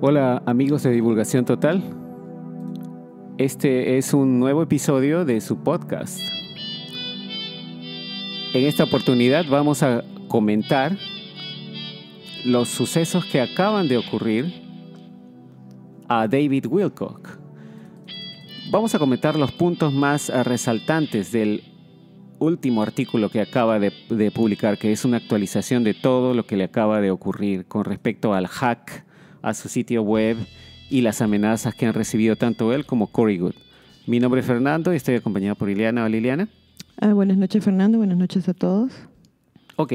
Hola amigos de Divulgación Total. Este es un nuevo episodio de su podcast. En esta oportunidad vamos a comentar los sucesos que acaban de ocurrir a David Wilcock. Vamos a comentar los puntos más resaltantes del último artículo que acaba de, publicar, que es una actualización de todo lo que le acaba de ocurrir con respecto al hack a su sitio web y las amenazas que han recibido tanto él como Corey Good. Mi nombre es Fernando y estoy acompañado por Liliana. o Liliana. Ah, buenas noches, Fernando. Buenas noches a todos. Ok,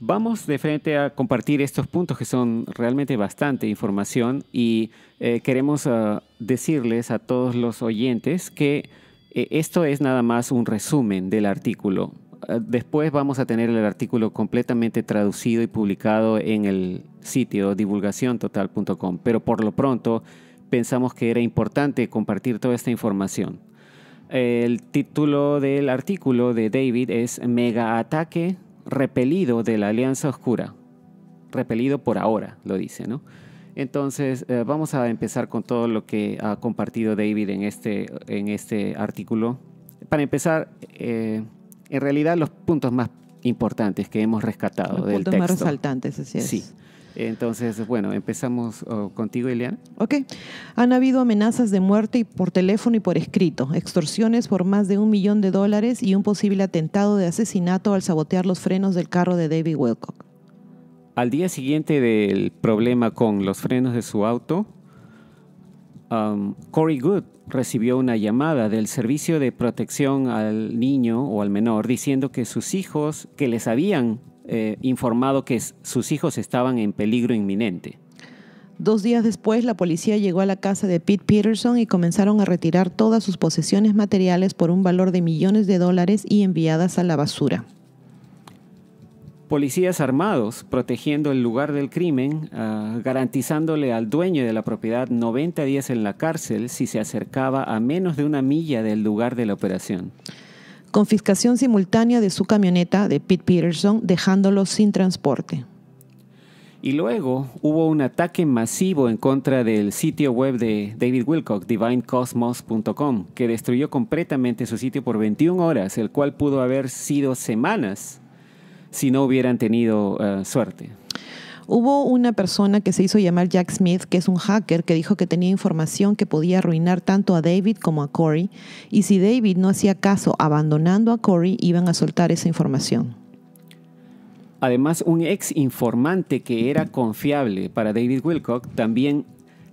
vamos de frente a compartir estos puntos que son realmente bastante información y eh, queremos ah, decirles a todos los oyentes que eh, esto es nada más un resumen del artículo. Eh, después vamos a tener el artículo completamente traducido y publicado en el sitio divulgaciontotal.com, pero por lo pronto pensamos que era importante compartir toda esta información. El título del artículo de David es Mega Ataque Repelido de la Alianza Oscura. Repelido por ahora, lo dice, ¿no? Entonces, eh, vamos a empezar con todo lo que ha compartido David en este, en este artículo. Para empezar, eh, en realidad los puntos más importantes que hemos rescatado los puntos más resaltantes, así es. Sí. Entonces, bueno, empezamos oh, contigo, Eliana. Ok. Han habido amenazas de muerte por teléfono y por escrito, extorsiones por más de un millón de dólares y un posible atentado de asesinato al sabotear los frenos del carro de David Wilcock. Al día siguiente del problema con los frenos de su auto, Um, Corey Good recibió una llamada del Servicio de Protección al Niño o al Menor diciendo que sus hijos, que les habían eh, informado que sus hijos estaban en peligro inminente. Dos días después, la policía llegó a la casa de Pete Peterson y comenzaron a retirar todas sus posesiones materiales por un valor de millones de dólares y enviadas a la basura policías armados protegiendo el lugar del crimen, ah, garantizándole al dueño de la propiedad 90 días en la cárcel si se acercaba a menos de una milla del lugar de la operación. Confiscación simultánea de su camioneta de Pete Peterson, dejándolo sin transporte. Y luego hubo un ataque masivo en contra del sitio web de David Wilcock, divinecosmos.com, que destruyó completamente su sitio por 21 horas, el cual pudo haber sido semanas si no hubieran tenido eh, suerte. Hubo una persona que se hizo llamar Jack Smith, que es un hacker, que dijo que tenía información que podía arruinar tanto a David como a Corey, y si David no hacía caso abandonando a Corey, iban a soltar esa información. Además, un ex informante que era confiable para David Wilcock también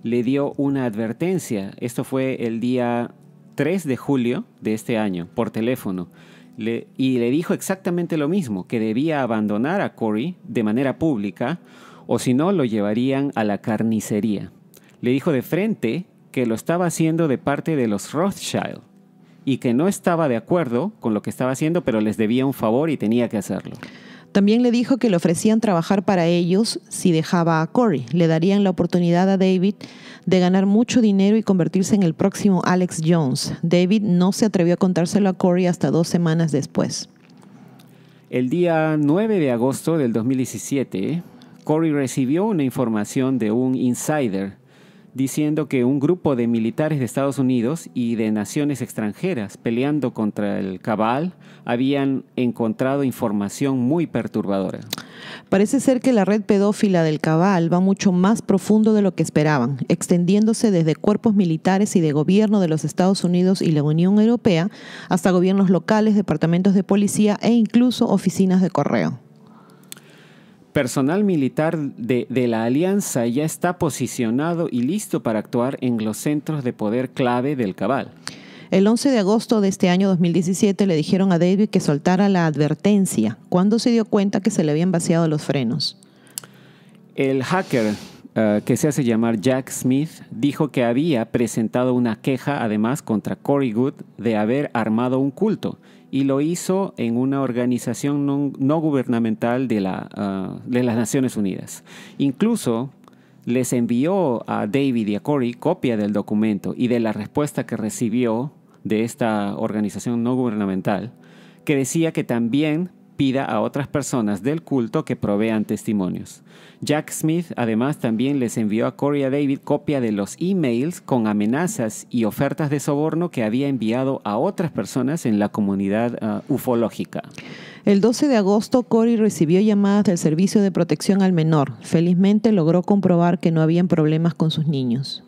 le dio una advertencia. Esto fue el día 3 de julio de este año, por teléfono y le dijo exactamente lo mismo, que debía abandonar a Corey de manera pública o si no lo llevarían a la carnicería. Le dijo de frente que lo estaba haciendo de parte de los Rothschild y que no estaba de acuerdo con lo que estaba haciendo, pero les debía un favor y tenía que hacerlo. También le dijo que le ofrecían trabajar para ellos si dejaba a Corey. Le darían la oportunidad a David de ganar mucho dinero y convertirse en el próximo Alex Jones. David no se atrevió a contárselo a Corey hasta dos semanas después. El día 9 de agosto del 2017, Corey recibió una información de un insider diciendo que un grupo de militares de Estados Unidos y de naciones extranjeras peleando contra el cabal habían encontrado información muy perturbadora. Parece ser que la red pedófila del cabal va mucho más profundo de lo que esperaban, extendiéndose desde cuerpos militares y de gobierno de los Estados Unidos y la Unión Europea hasta gobiernos locales, departamentos de policía e incluso oficinas de correo personal militar de, la alianza ya está posicionado y listo para actuar en los centros de poder clave del cabal. El 11 de agosto de este año 2017 le dijeron a David que soltara la advertencia. ¿Cuándo se dio cuenta que se le habían vaciado los frenos? El hacker eh, que se hace llamar Jack Smith dijo que había presentado una queja además contra Cory Good de haber armado un culto y lo hizo en una organización no, gubernamental de, la, ah, de las Naciones Unidas. Incluso les envió a David y a Corey copia del documento y de la respuesta que recibió de esta organización no gubernamental, que decía que también pida a otras personas del culto que provean testimonios. Jack Smith además también les envió a Corey a David copia de los emails con amenazas y ofertas de soborno que había enviado a otras personas en la comunidad uh, ufológica. El 12 de agosto, Corey recibió llamadas del Servicio de Protección al Menor. Felizmente logró comprobar que no habían problemas con sus niños.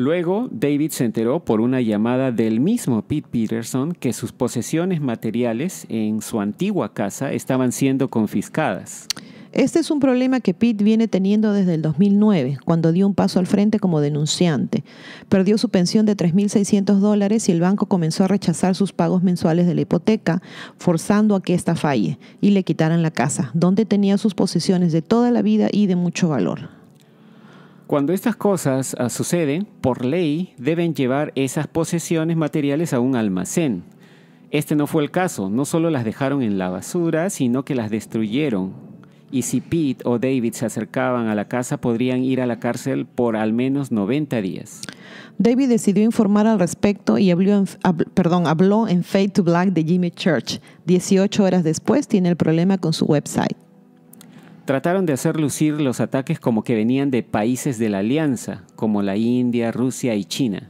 Luego, David se enteró por una llamada del mismo Pete Peterson que sus posesiones materiales en su antigua casa estaban siendo confiscadas. Este es un problema que Pete viene teniendo desde el 2009, cuando dio un paso al frente como denunciante. Perdió su pensión de 3.600 dólares y el banco comenzó a rechazar sus pagos mensuales de la hipoteca, forzando a que ésta falle y le quitaran la casa, donde tenía sus posesiones de toda la vida y de mucho valor. Cuando estas cosas ah, suceden, por ley deben llevar esas posesiones materiales a un almacén. Este no fue el caso, no solo las dejaron en la basura, sino que las destruyeron. Y si Pete o David se acercaban a la casa, podrían ir a la cárcel por al menos 90 días. David decidió informar al respecto y habló en, habló en Fade to Black de Jimmy Church. 18 horas después tiene el problema con su website. Trataron de hacer lucir los ataques como que venían de países de la alianza, como la India, Rusia y China.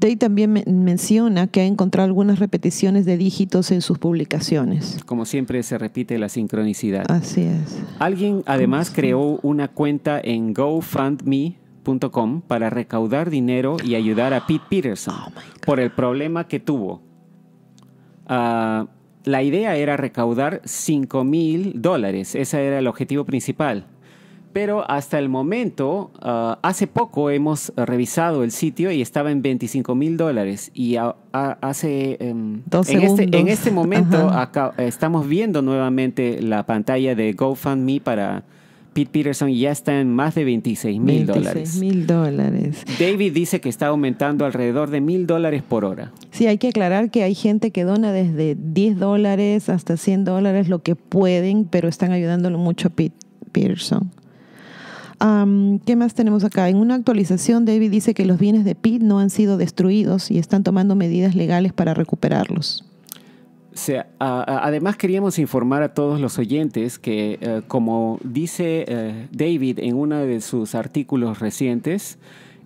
Day también menciona que ha encontrado algunas repeticiones de dígitos en sus publicaciones. Como siempre se repite la sincronicidad. Así es. Alguien además creó una cuenta en gofundme.com para recaudar dinero y ayudar a Pete Peterson oh por el problema que tuvo. Ah, la idea era recaudar 5 mil dólares, ese era el objetivo principal. Pero hasta el momento, ah, hace poco hemos revisado el sitio y estaba en 25 mil dólares. Y hace. Em, en, este, en este momento estamos viendo nuevamente la pantalla de GoFundMe para Pete Peterson ya está en más de 26 mil dólares. mil dólares. David dice que está aumentando alrededor de mil dólares por hora. Sí, hay que aclarar que hay gente que dona desde 10 dólares hasta 100 dólares, lo que pueden, pero están ayudándolo mucho a Pete Peterson. ¿Qué más tenemos acá? En una actualización, David dice que los bienes de Pete no han sido destruidos y están tomando medidas legales para recuperarlos además queríamos informar a todos los oyentes que, eh, como dice eh, David en uno de sus artículos recientes,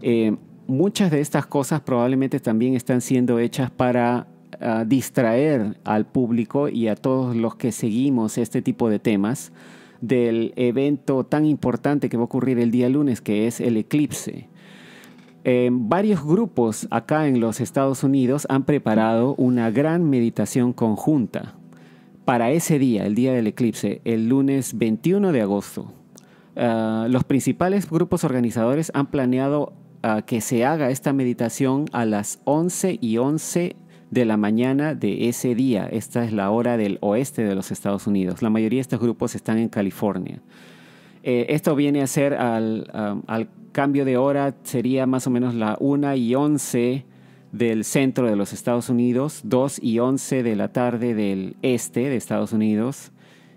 eh, muchas de estas cosas probablemente también están siendo hechas para ah, distraer al público y a todos los que seguimos este tipo de temas del evento tan importante que va a ocurrir el día lunes, que es el eclipse. Eh, varios grupos acá en los Estados Unidos han preparado una gran meditación conjunta para ese día, el día del eclipse, el lunes 21 de agosto. Ah, los principales grupos organizadores han planeado ah, que se haga esta meditación a las 11 y 11 de la mañana de ese día. Esta es la hora del oeste de los Estados Unidos. La mayoría de estos grupos están en California. Eh, esto viene a ser um, al, cambio de hora, sería más o menos la 1 y 11 del centro de los Estados Unidos, 2 y 11 de la tarde del este de Estados Unidos.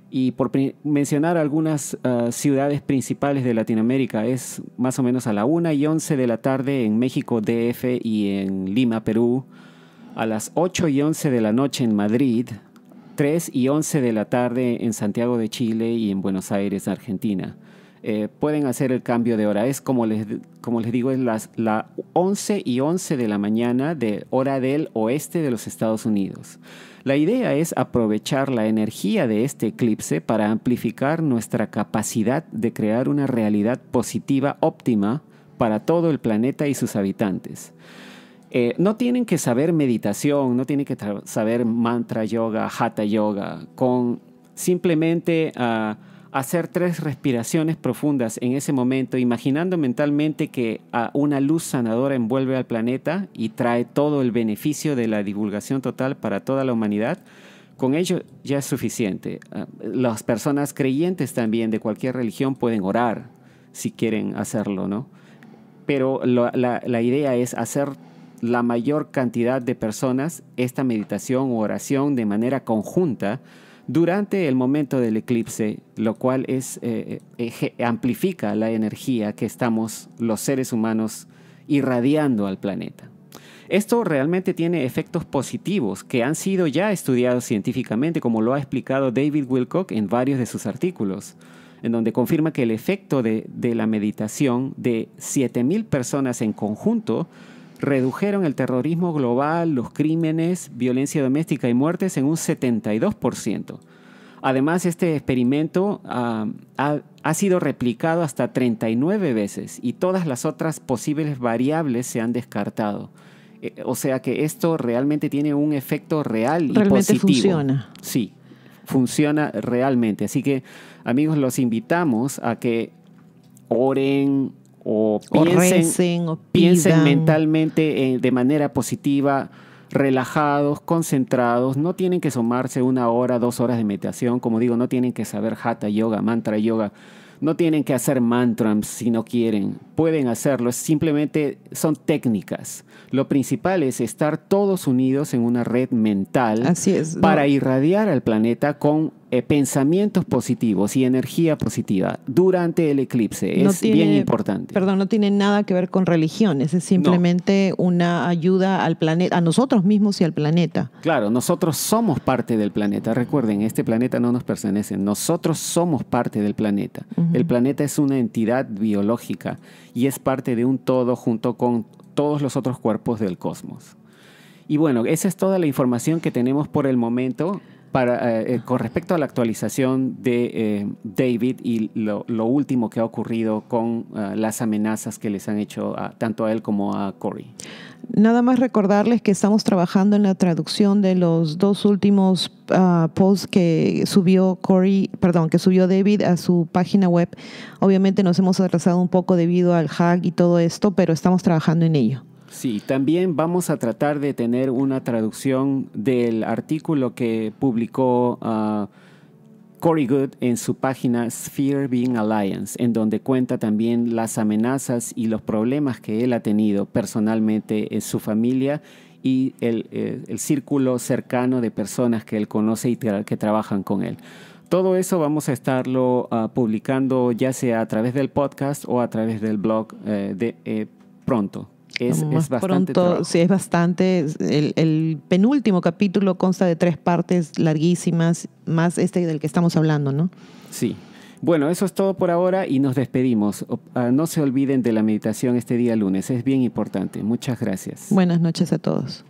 Y por mencionar algunas uh, ciudades principales de Latinoamérica, es más o menos a la 1 y 11 de la tarde en México DF y en Lima, Perú, a las 8 y 11 de la noche en Madrid, 3 y 11 de la tarde en Santiago de Chile y en Buenos Aires, Argentina. Eh, pueden hacer el cambio de hora. Es como les, como les digo, es las la 11 y 11 de la mañana de hora del oeste de los Estados Unidos. La idea es aprovechar la energía de este eclipse para amplificar nuestra capacidad de crear una realidad positiva óptima para todo el planeta y sus habitantes. Eh, no tienen que saber meditación, no tienen que saber mantra yoga, hatha yoga, con simplemente... a ah, hacer tres respiraciones profundas en ese momento, imaginando mentalmente que ah, una luz sanadora envuelve al planeta y trae todo el beneficio de la divulgación total para toda la humanidad, con ello ya es suficiente. Ah, las personas creyentes también de cualquier religión pueden orar si quieren hacerlo, ¿no? Pero la idea es hacer la mayor cantidad de personas esta meditación o oración de manera conjunta durante el momento del eclipse, lo cual eh, eh, amplifica la energía que estamos los seres humanos irradiando al planeta. Esto realmente tiene efectos positivos que han sido ya estudiados científicamente, como lo ha explicado David Wilcock en varios de sus artículos, en donde confirma que el efecto de, de la meditación de 7.000 personas en conjunto redujeron el terrorismo global, los crímenes, violencia doméstica y muertes en un 72%. Además, este experimento ah, ha, sido replicado hasta 39 veces y todas las otras posibles variables se han descartado. Eh, o sea que esto realmente tiene un efecto real y realmente funciona. Sí, funciona realmente. Así que, amigos, los invitamos a que oren, o piensen, mentalmente eh, de manera positiva, relajados, concentrados, no tienen que sumarse una hora, dos horas de meditación, como digo, no tienen que saber hatha yoga, mantra yoga, no tienen que hacer mantras si no quieren, pueden hacerlo, simplemente son técnicas. Lo principal es estar todos unidos en una red mental para irradiar al planeta con eh, pensamientos positivos y energía positiva durante el eclipse. es bien importante. Perdón, no tiene nada que ver con religiones, es simplemente una ayuda al planeta, a nosotros mismos y al planeta. Claro, nosotros somos parte del planeta. Recuerden, este planeta no nos pertenece, nosotros somos parte del planeta. El planeta es una entidad biológica y es parte de un todo junto con todos los otros cuerpos del cosmos. Y bueno, esa es toda la información que tenemos por el momento para, eh, eh, con respecto a la actualización de eh, David y lo, último que ha ocurrido con las amenazas que les han hecho tanto a él como a Corey. Nada más recordarles que estamos trabajando en la traducción de los dos últimos ah, posts que subió Corey, perdón, que subió David a su página web. Obviamente nos hemos atrasado un poco debido al hack y todo esto, pero estamos trabajando en ello. Sí, también vamos a tratar de tener una traducción del artículo que publicó ah, Cory Corey Good en su página Sphere Being Alliance, en donde cuenta también las amenazas y los problemas que él ha tenido personalmente en su familia y el, eh, círculo cercano de personas que él conoce y que trabajan con él. Todo eso vamos a estarlo ah, publicando ya sea a través del podcast o a través del blog eh, de, eh, pronto. Es, más pronto, sí, es bastante. el, penúltimo capítulo consta de tres partes larguísimas, más este del que estamos hablando, ¿no? Sí. Bueno, eso es todo por ahora y nos despedimos. Ah, no se olviden de la meditación este día lunes, es bien importante. Muchas gracias. Buenas noches a todos.